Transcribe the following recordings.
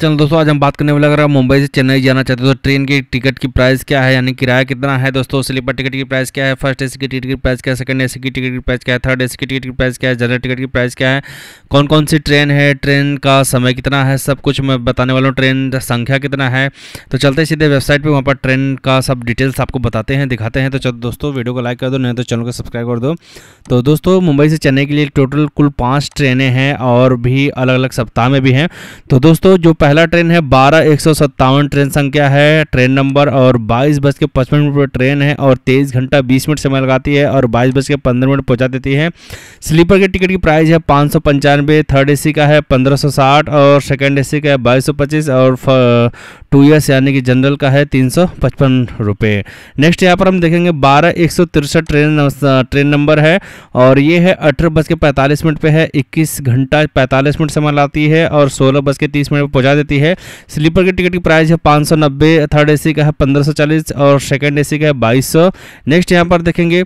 चलो दोस्तों आज हम बात करने वाले अगर आप मुंबई से चेन्नई जाना चाहते हो तो ट्रेन की टिकट की प्राइस क्या है यानी किराया कितना है दोस्तों स्लीपर टिकट की प्राइस क्या है फर्स्ट एसी की टिकट की प्राइस क्या है सेकंड एसी की टिकट की प्राइस क्या है थर्ड एसी की टिकट की प्राइस क्या है जनरल टिकट की प्राइस क्या है कौन कौन सी ट्रेन है ट्रेन का समय कितना है सब कुछ मैं बताने वाला हूँ ट्रेन संख्या कितना है तो चलते सीधे वेबसाइट पर वहाँ पर ट्रेन का सब डिटेल्स आपको बताते हैं दिखाते हैं तो चलो दोस्तों वीडियो को लाइक कर दो नहीं तो चैनल को सब्सक्राइब कर दो तो दोस्तों मुंबई से चेन्नई के लिए टोटल कुल पाँच ट्रेनें हैं और भी अलग अलग सप्ताह में भी हैं तो दोस्तों जो पहला ट्रेन है बारह एक सौ सत्तावन ट्रेन संख्या है ट्रेन नंबर और बाईस बज के पचपन मिनट पर ट्रेन है और तेईस घंटा बीस मिनट समय लगाती है और बाईस बज के पंद्रह मिनट पहुँचा देती है स्लीपर के टिकट की प्राइस है पाँच सौ पंचानवे थर्ड ए का है पंद्रह सौ साठ और सेकेंड ए का है बाईस सौ पच्चीस और टू ईयर्स यानी कि जनरल का है तीन सौ पचपन रुपये नेक्स्ट यहाँ पर हम देखेंगे बारह एक सौ तिरसठ ट्रेन ट्रेन नंबर है और ये है अठारह बज के पैंतालीस मिनट पर है इक्कीस घंटा पैंतालीस मिनट समय लाती है और सोलह बज के तीस मिनट पर पहुँचा देती है स्लीपर के टिकट की प्राइस है पाँच थर्ड ए का है पंद्रह और सेकेंड ए का है बाईस नेक्स्ट यहाँ पर देखेंगे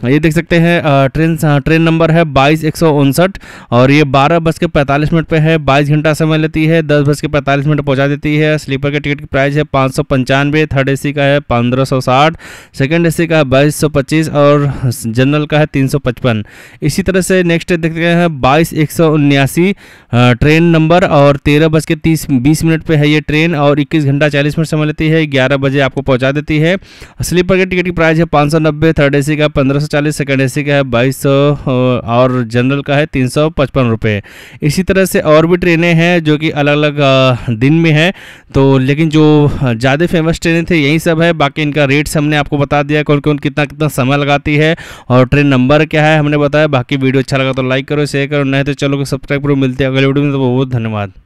हाँ, ये देख सकते हैं ट्रेन ट्रेन नंबर है बाईस एक सौ उनसठ और ये बारह बज के पैंतालीस मिनट पे है बाईस घंटा समय लेती है दस बज के पैंतालीस मिनट पहुंचा देती है स्लीपर के टिकट की प्राइस है पाँच सौ पंचानवे थर्ड एसी का है पंद्रह सौ साठ सेकेंड ए का है बाईस सौ पच्चीस और जनरल का है तीन सौ पचपन इसी तरह से नेक्स्ट देखते हैं बाईस एक सौ उन्यासी ट्रेन नंबर और तेरह बज के तीस बीस मिनट पर है ये ट्रेन और इक्कीस घंटा चालीस मिनट समय लेती है ग्यारह बजे आपको पहुँचा देती है स्लीपर के टिकट की प्राइस है पाँच सौ नब्बे थर्ड ए का पंद्रह सौ चालीस सेकेंड ए का है बाईस और जनरल का है तीन सौ पचपन रुपये इसी तरह से और भी ट्रेनें हैं जो कि अलग अलग दिन में है तो लेकिन जो ज़्यादा फेमस ट्रेनें थे यही सब है बाकी इनका रेट्स हमने आपको बता दिया कौन कौन कितना कितना समय लगाती है और ट्रेन नंबर क्या है हमने बताया बाकी वीडियो अच्छा लगा तो लाइक करो शेयर करो नहीं तो चलो सब्सक्राइब करो मिलते हैं अगले वीडियो में तो बहुत धन्यवाद